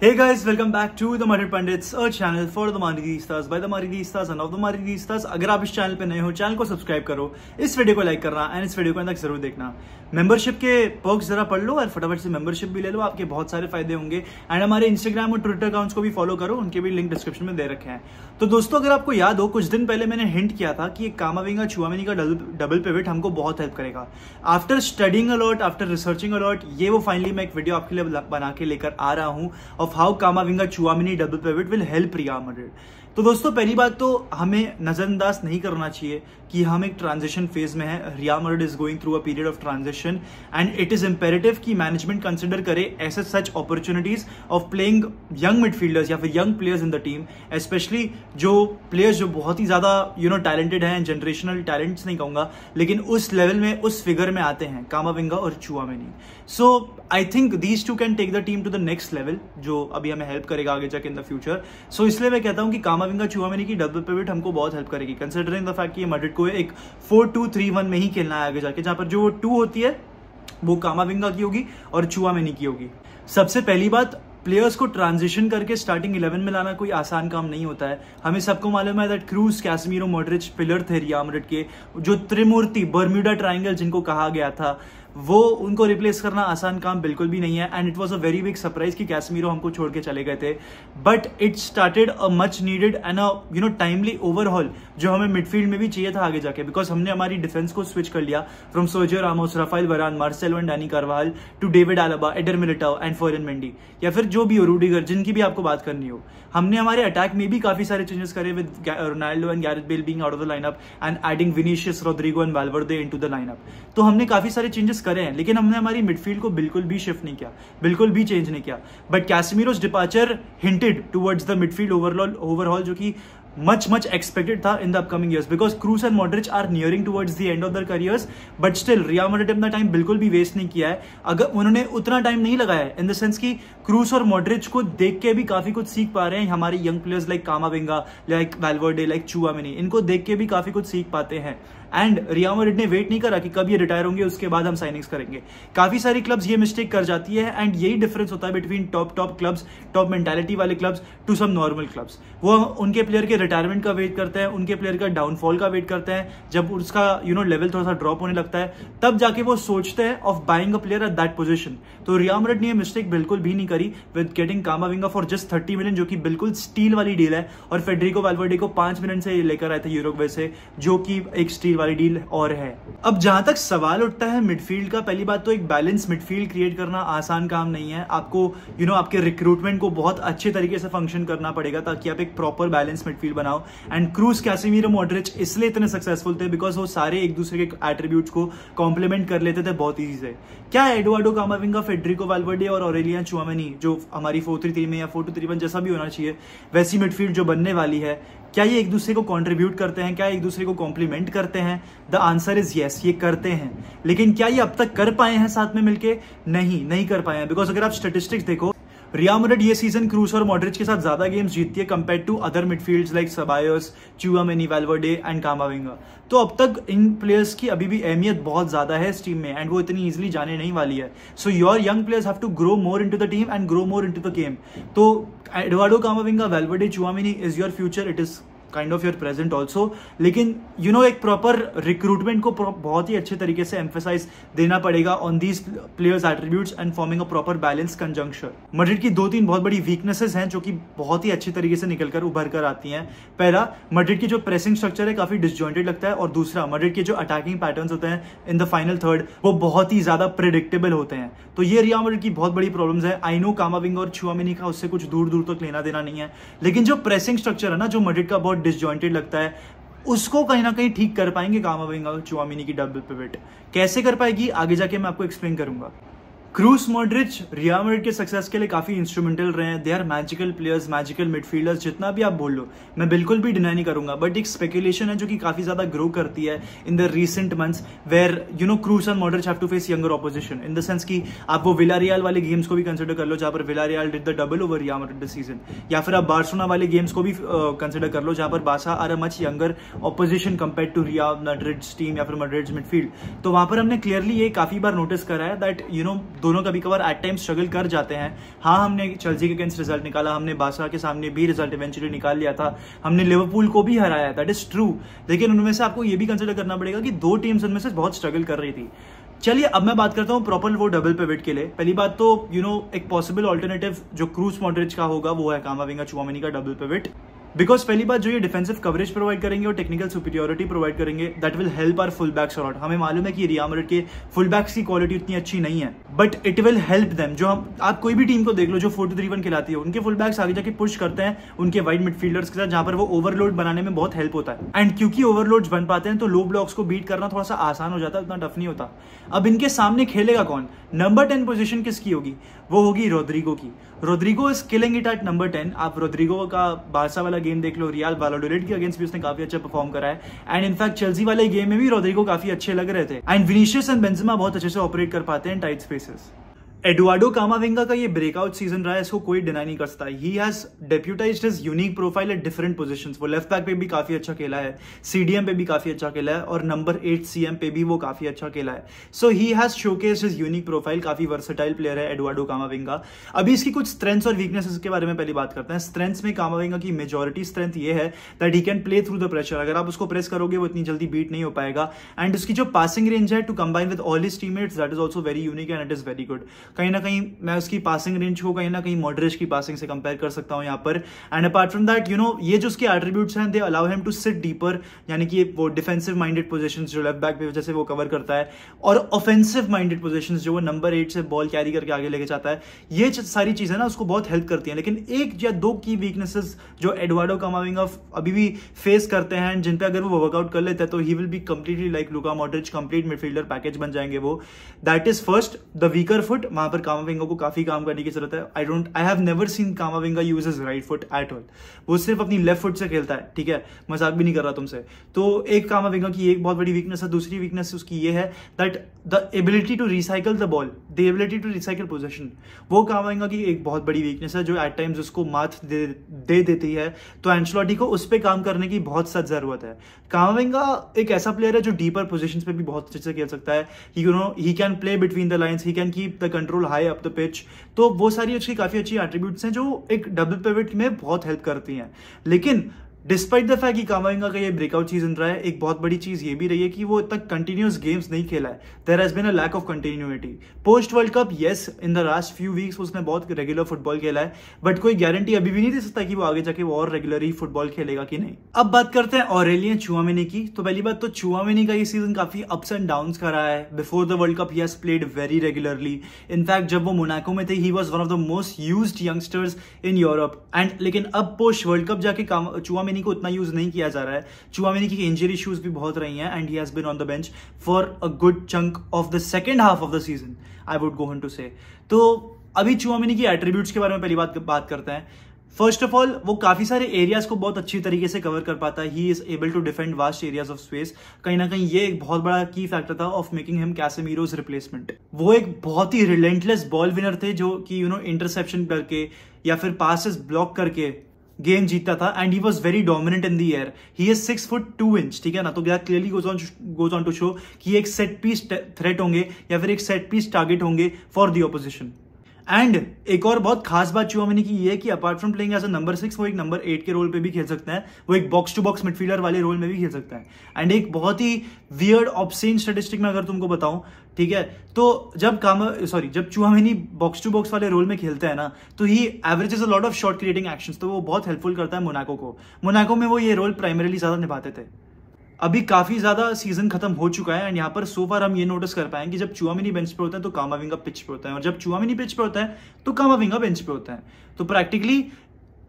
Hey guys, welcome back to the Marid Pandits, a channel for the Maridistas, by the Maridistas and of the Maridistas. अगर आप इस channel पे नए हो channel को subscribe करो इस वीडियो को लाइक करना एंड इस वीडियो को अंदर जरूर देखना मेंबरशिप के पर्क्स जरा पढ़ लो और फटाफट से मेंबरशिप भी ले लो आपके बहुत सारे फायदे होंगे एंड हमारे इंस्टाग्राम और ट्विटर अकाउंट्स को भी फॉलो करो उनके भी लिंक डिस्क्रिप्शन में दे रखे हैं तो दोस्तों अगर आपको याद हो कुछ दिन पहले मैंने हिंट किया था कि कामाविंगा छुआमिनी का डबल पेविट हमको बहुत हेल्प करेगा after studying a lot after researching a lot ये वो फाइनली मैं एक वीडियो आपके लिए बना के लेकर आ रहा हूँ और of how Kamavinga Chuamini double pivot will help Real Madrid. तो दोस्तों पहली बात तो हमें नज़रअंदाज नहीं करना चाहिए कि हम एक ट्रांजेक्शन फेज में हैं Real Madrid is going through a period of transition and it is imperative कि मैनेजमेंट कंसिडर करे ऐसे such opportunities of playing young midfielders या फिर young players in the team specially जो प्लेयर्स जो बहुत ही ज़्यादा यू नो टैलेंटेड हैं जनरेशनल टैलेंट्स नहीं कहूंगा लेकिन उस लेवल में उस फिगर में आते हैं कामाविंगा और Chouameni so I think these two can take the team to the next level जो अभी हमें हेल्प करेगा आगे जाके इन द फ्यूचर सो इसलिए मैं कहता हूँ कि कामा हैविंग अ चूहा मैंने की डबल पिवट हमको बहुत हेल्प करेगी कंसिडरिंग द फैक्ट कि मड्रिड को एक फोर टू थ्री वन में ही खेलना है आगे जाके जहाँ पर जो टू होती है वो कामाविंगा की होगी और चूहा मेनी की होगी सबसे पहली बात प्लेयर्स को ट्रांजिशन करके स्टार्टिंग 11 में लाना कोई आसान काम नहीं होता है हमें सबको मालूम है that Kroos Casemiro Modric pillar थे रियामरिट के जो त्रिमूर्ति बर्म्यूडा ट्रायंगल जिनको कहा गया था वो उनको रिप्लेस करना आसान काम बिल्कुल भी नहीं है and it was a very big surprise कि कैसमीरो हमको छोड़ के चले गए थे but it started a much needed and uh you know timely overall जो हमें मिडफील्ड में भी चाहिए था आगे जाके बिकॉज हमने हमारी डिफेंस को स्विच कर लिया from Sergio Ramos Raphael Varane Marcelo and Dani Carvajal to David Alaba Eder Militao and Ferland Mendy या फिर जो भी हो रूडीगर जिनकी भी आपको बात करनी हो हमने हमारे अटैक में भी काफी सारे चेंजेस करे with Ronaldo and Gareth Bale being out of the lineup and adding Vinicius Rodrygo and Valverde into the lineup तो हमने काफी सारे चेंजेस करे हैं लेकिन हमने हमारी मिडफील्ड को बिल्कुल भी शिफ्ट नहीं किया बिल्कुल भी चेंज नहीं किया but Casemiro's departure hinted towards the midfield overall overall जो कि मच मच एक्सपेक्टेड था in the upcoming years because Cruz and Modric are nearing towards the end of their careers but still Real Madrid अपना time बिल्कुल भी waste नहीं किया है अगर उन्होंने उतना टाइम नहीं लगाया है इन द सेंस कि क्रूस और मॉडरिच को देख के भी काफी कुछ सीख पा रहे हैं हमारे young players like Camavinga like Valverde like Chouameni इनको देख के भी काफी कुछ सीख पाते हैं एंड रिया मेड्रिड ने वेट नहीं करा कि कब ये रिटायर होंगे उसके बाद हम साइनिंग्स करेंगे काफी सारी क्लब्स ये मिस्टेक कर जाती है एंड यही डिफरेंस होता है between top top clubs top mentality वाले clubs to some normal clubs वो उनके प्लेयर के रिटायरमेंट का वेट करते हैं उनके प्लेयर का डाउनफॉल का वेट करते हैं जब उसका यू नो लेवल थोड़ा सा ड्रॉप होने लगता है तब जाके वो सोचते हैं of buying a player at that position तो रियामरट ने मिस्टेक बिल्कुल भी नहीं करी with getting Camavinga for just thirty million जो कि बिल्कुल स्टील वाली डील है और फेडरिको वेलवर्डी को पांच मिनट से लेकर आए थे यूरोगवे से जो कि एक स्टील वाली डील और है अब जहां तक सवाल उठता है मिडफील्ड का पहली बात तो एक बैलेंस मिडफील्ड क्रिएट करना आसान काम नहीं है आपको यू you नो know, आपके रिक्रूटमेंट को बहुत अच्छे तरीके से फंक्शन करना पड़ेगा ताकि आप एक प्रॉपर बैलेंस मिडफील्ड फील्ड बनाओ एंड क्रूज कैसीमीरो मॉडरिच इसलिए इतने सक्सेसफुल थे बिकॉज वो सारे एक दूसरे के एट्रीब्यूट को कॉम्प्लीमेंट कर लेते थे बहुत ईजी से क्या एडवाडो कामाविंगा फेड्रिको वालवर्डे और ऑरेलिया चुआमनी जो हमारी फोर थ्री थ्री में या फोर टू थ्री वन जैसा भी होना चाहिए वैसी मिडफील्ड जो बनने वाली है क्या ये एक दूसरे को कंट्रीब्यूट करते हैं क्या एक दूसरे को कॉम्प्लीमेंट करते हैं द आंसर इज येस ये करते हैं लेकिन क्या ये अब तक कर पाए हैं साथ में मिलके नहीं नहीं कर पाए हैं बिकॉज अगर आप स्टेटिस्टिक्स देखो रिया मरड ये सीजन क्रूस और मॉडरिच के साथ ज्यादा गेम्स जीतती है compare to other midfields like सबायर्स चुआ मेनी वेलवर्डे एंड कामाविंगा तो अब तक इन प्लेयर्स की अभी भी अहमियत बहुत ज्यादा है इस टीम में एंड वो इतनी इजिली जाने नहीं वाली है so your young players have to grow more into the team and grow more into the game तो एडवाडो Camavinga Valverde Tchouameni is your future it is kind of your present also लेकिन you you know know, एक proper recruitment को बहुत ही अच्छे तरीके से एम्फेसाइज देना पड़ेगा on these players attribute and forming a proper balance conjunction Madrid की दो तीन बहुत बड़ी वीकनेसेस हैं जो कि बहुत ही अच्छे तरीके से निकलकर उभर कर आती हैं पहला मड्रिड की जो प्रेसिंग स्ट्रक्चर है काफी डिसजॉइंटेड लगता है और दूसरा मड्रिड के जो अटैकिंग पैटर्न होते हैं इन द फाइनल थर्ड वो बहुत ही ज्यादा प्रिडिक्टेबल होते हैं तो ये रिया मड्रिड की बहुत बड़ी प्रॉब्लम है आई नो कामाविंग और छुआमिनी का उससे कुछ दूर दूर तक तो लेना देना नहीं है लेकिन जो प्रेसिंग स्ट्रक्चर है ना जो मड्रिड का बहुत बहुत डिसजॉइंटेड लगता है उसको कहीं ना कहीं ठीक कर पाएंगे कामा विंगा चुआमिनी की डबल पिवट कैसे कर पाएगी आगे जाके मैं आपको एक्सप्लेन करूंगा क्रूस मॉड्रिच रिया मेड के सक्सेस के लिए काफ़ी इंस्ट्रूमेंटल रहे हैं they are magical players magical midfielders जितना भी आप बोल लो मैं बिल्कुल भी डिनाई नहीं करूंगा बट एक स्पेकुलेशन है जो कि काफ़ी ज़्यादा ग्रो करती है in the recent months where you know Kroos and Modric have to face younger opposition in the sense की आप वो विलारियाल वाले गेम्स को भी कंसिडर कर लो जहां पर Villarreal did the double over Real Madrid season या फिर आप बार्सोना वाले गेम्स को भी कंसिडर uh, कर लो जहां पर बासा are a much younger opposition compare to Real Madrid's team या फिर मड्रिड्स मिडफील्ड तो वहां पर हमने क्लियरली ये काफ़ी बार नोटिस करा है दैट यू नो दोनों कभी कभार एट टाइम स्ट्रगल कर जाते हैं हाँ हमने चर्जी के अगेंस्ट रिजल्ट निकाला हमने बासा के सामने भी रिजल्ट इवेंचुअली निकाल लिया था हमने लिवरपूल को भी हराया दैट इज ट्रू लेकिन उनमें से आपको ये भी कंसिडर करना पड़ेगा कि दो टीम्स उनमें से बहुत स्ट्रगल कर रही थी चलिए अब मैं बात करता हूँ प्रॉपर वो डबल पिवट के लिए पहली बात तो यू you नो know, एक पॉसिबल ऑल्टरनेटिव जो क्रूज मॉडरेज का होगा वो है कामाविंगा चुआमिनी का डबल पिवट बिकॉज पहली बात जो ये डिफेंसिव कवरेज प्रोवाइड करेंगे और टेक्निकल सुपीरियोरिटी प्रोवाइड करेंगे that will help our full backs और हमें मालूम है कि रिया मरट के फुल बैक्स की क्वालिटी उतनी अच्छी नहीं है but it will help them जो हम आप कोई भी टीम को देख लो जो फोर टू थ्री वन खिलाती है उनके फुल बैक्स आगे जाके पुश करते हैं उनके वाइड मिडफील्डर्स के साथ जहां पर वो ओवरलोड बनाने में बहुत हेल्प होता है एंड क्योंकि ओवरलोड बन पाते हैं तो लो ब्लॉक्स को बीट करना थोड़ा सा आसान हो जाता है उतना टफ नहीं होता अब इनके सामने खेलेगा कौन नंबर टेन पोजिशन किसकी होगी वो होगी रोद्रिगो की Rodrygo is killing it at number ten आप रोद्रिगो का बादशाह वाला वाला गेम देख लो रियाल बालाडोलेट के अगेंस्ट भी उसने काफी अच्छा परफॉर्म करा है एंड इनफैक्ट चेल्सी वाले गेम में भी रोद्रिगो काफी अच्छे लग रहे थे एंड विनीशियस एंड बेंजिमा बहुत अच्छे से ऑपरेट कर पाते हैं टाइट स्पेसेस एडुआडो कामाविंगा का ये ब्रेकआउट सीजन रहा है इसको कोई डिनाई नहीं कर सकता he has deputize his unique profile at different position वो लेफ्ट बैक पे भी काफी अच्छा खेला है सीडीएम पे भी काफी अच्छा खेला है और नंबर एट सी पे भी वो काफी अच्छा खेला है so he has showcased his unique profile काफी वर्सेटाइल प्लेयर है एडुआडो कामाविंगा अभी इसकी कुछ स्ट्रेंथ्स और वीकनेसेस के बारे में पहले बात करते हैं स्ट्रेंथ्स में कामाविंगा की मेजोरिटी स्ट्रेंथ ये है that he can play through the pressure अगर आप उसको प्रेस करोगे वो इतनी जल्दी बीट नहीं हो पाएगा एंड उसकी जो पासिंग रेंज है to combine with all his teammates that is also very unique and it is very good कहीं ना कहीं मैं उसकी पासिंग रेंज को कहीं ना कहीं मॉडरेज की पासिंग से कंपेयर कर सकता हूँ यहाँ पर and apart from that you know ये जो उसके एट्रीब्यूट्स हैं they allow him to sit deeper यानी कि वो डिफेंसिव माइंडेड पोजिशन जो लेफ्ट बैक वजह से वो कवर करता है और ऑफेंसिव माइंडेड पोजिशन जो वो नंबर एट से बॉल कैरी करके आगे लेके जाता है ये सारी चीज़ें ना उसको बहुत हेल्प करती है लेकिन एक या दो की वीकनेसेस जो एडवाडो कमाविंग अभी भी फेस करते हैं जिन पर अगर वो वर्कआउट कर लेते हैं तो he will be completely like Luka Modric complete midfielder package बन जाएंगे वो that is first the weaker foot वहां पर कामाविंगा को काफी काम करने की जरूरत है I don't I have never seen Camavinga use is right foot at all वो सिर्फ अपनी लेफ्ट फुट से खेलता है ठीक है मजाक भी नहीं कर रहा तुमसे तो एक कामाविंगा की एक बहुत बड़ी वीकनेस है दूसरी वीकनेस उसकी ये है that the ability to recycle the ball the ability to recycle position वो कामाविंगा की एक बहुत बड़ी वीकनेस है जो एट टाइम्स उसको मात दे, दे देती है तो एंशलॉटी को उस पर काम करने की बहुत सख्त जरूरत है कामाविंगा एक ऐसा प्लेयर है जो डीपर पोजिशन पर भी बहुत अच्छे से खेल सकता है he you know he can play between the lines he can keep the control high up the pitch तो वो सारी उसकी काफ़ी अच्छी एट्रीब्यूट्स हैं जो एक डबल पेविट में बहुत हेल्प करती हैं लेकिन डिस्पाइट द फैक्ट कि कामाविंगा का ये ब्रेकआउट सीजन रहा है एक बहुत बड़ी चीज ये भी रही है कि वो इतना कंटिन्यूस गेम्स नहीं खेला है there has been a lack of continuity post World Cup yes in the last few weeks उसने बहुत रेगुलर फुटबॉल खेला है बट कोई गारंटी अभी भी नहीं दे सकता कि वो आगे जाके वो और रेगुलर ही फुटबॉल खेलेगा कि नहीं अब बात करते हैं ऑरेलियन चुआमिनी की तो पहली बात तो चुआमिनी का ये सीजन काफी अप्स एंड डाउन का रहा है before the World Cup he played very regularly in fact जब वो मोनाको में थे he was one of the most use youngsters in Europe and लेकिन अब पोस्ट वर्ल्ड कप जाके चुआमिनी चुआमेनी को उतना यूज नहीं किया जा रहा है चुआ चुआमेनी की इंजरी इश्यूज भी बहुत रही हैं and he has been on the bench for a good chunk of the second half of the season I would go on to से तो अभी चुआ चुआमिनी की एट्रीब्यूट्स के बारे में पहली बात बात करते हैं फर्स्ट ऑफ ऑल वो काफी सारे एरियाज को बहुत अच्छी तरीके से कवर कर पाता है he is able to defend vast areas of space कहीं ना कहीं ये एक बहुत बड़ा की फैक्टर था of making him Casemiro's replacement वो एक बहुत ही रिलेंटलेस बॉल विनर थे जो कि यू नो इंटरसेप्शन करके या फिर पासिस ब्लॉक करके गेम जीतता था and he was very dominant in the air he is six foot two inch ठीक है ना तो that clearly goes on goes on to show कि एक सेट पीस थ्रेट होंगे या फिर एक सेट पीस टारगेट होंगे फॉर दी ऑपोजिशन एंड एक और बहुत खास बात मैंने की ये कि apart from playing as a number six वो एक नंबर एट के रोल पे भी खेल सकता है वो एक बॉक्स टू बॉक्स मिडफील्डर वाले रोल में भी खेल सकता है एंड एक बहुत ही वियर्ड ऑप्शन स्टेटिस्टिक में अगर तुमको बताऊं ठीक है तो जब काम सॉरी जब Tchouameni box to box वाले रोल में खेलते हैं ना तो he average is a lot of shot creating action तो वो बहुत हेल्पफुल करता है मोनाको को मोनाको में वो ये रोल प्राइमरीली ज्यादा निभाते थे अभी काफी ज्यादा सीजन खत्म हो चुका है एंड यहाँ पर सो फार हम ये नोटिस कर पाए कि जब चुआमिनी बेंच पे होता है तो कामाविंगा पिच पे होता है और जब चुआमिनी पिच पे होता है तो कामाविंगा बेंच पे होता है तो प्रैक्टिकली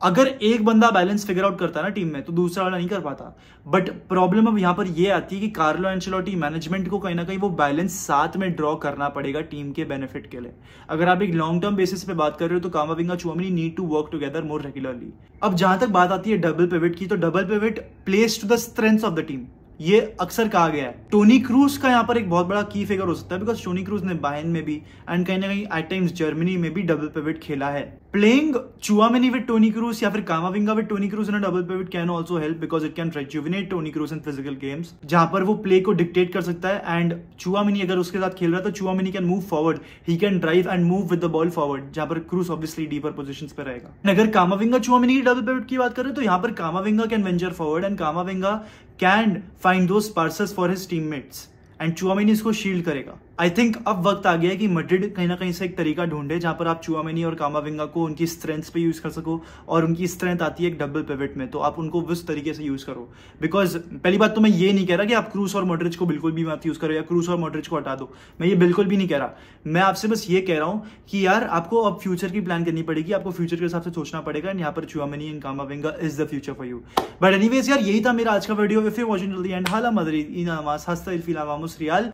अगर एक बंदा बैलेंस फिगर आउट करता है ना टीम में तो दूसरा वाला नहीं कर पाता बट प्रॉब्लम अब यहां पर ये आती है कि कार्लो एंचलोटी मैनेजमेंट को कहीं ना कहीं वो बैलेंस साथ में ड्रॉ करना पड़ेगा टीम के बेनिफिट के लिए अगर आप एक लॉन्ग टर्म बेसिस पे बात कर रहे हो तो Camavinga Tchouameni need to work together more regularly अब जहां तक बात आती है डबल पेविट की तो double pivot plays to the strength of the team ये अक्सर कहा गया है टोनी क्रूज का यहाँ पर एक बहुत बड़ा की फिगर हो सकता है बिकॉज टोनी क्रूज ने बाहन में भी एंड कहीं ना कहीं एट टाइम्स जर्मनी में भी डबल पेविट खेला है प्लेइंग चुआ मेनी विद टोनी क्रूज या फिर Camavinga Toni Kroos and double pivot can also help because it can rejuvenate Toni Kroos in physical games जहां पर वो प्ले को डिक्टेट कर सकता है एंड चुआ मिनी अगर उसके साथ खेल रहा है तो Tchouameni can move forward he can drive and move with the ball forward जहां पर क्रूज ऑब्वियसली डीपर पोजिशन पर रहेगा अगर कामाविंगा विंगा चुआ मिनी डबल पेविट की बात करें तो यहां पर Camavinga can venture forward and Camavinga can find those passes for his team mates and Tchouameni इसको शील्ड करेगा आई थिंक अब वक्त आ गया है कि मड्रिड कहीं ना कहीं से एक तरीका ढूंढे जहां पर आप चुआमिनी और कामाविंगा को उनकी स्ट्रेंथ्स पे यूज कर सको और उनकी स्ट्रेंथ आती है एक डबल पिवट में तो आप उनको उस तरीके से यूज करो बिकॉज पहली बात तो मैं ये नहीं कह रहा कि आप क्रूस और मॉडरिच को बिल्कुल भी मत यूज करो या क्रूस और मॉडरिच को हटा दो मैं ये बिल्कुल भी नहीं कह रहा मैं आपसे बस ये कह रहा हूँ कि यार आपको अब फ्यूचर की प्लान करनी पड़ेगी आपको फ्यूचर के हिसाब से सोचना पड़ेगा एंड यहाँ पर Tchouameni and Camavinga is the future for you but any यार यही था मेरा आज का video if you watching and Hala Madrid इन आवाज हस्ता इल्फिल रियाल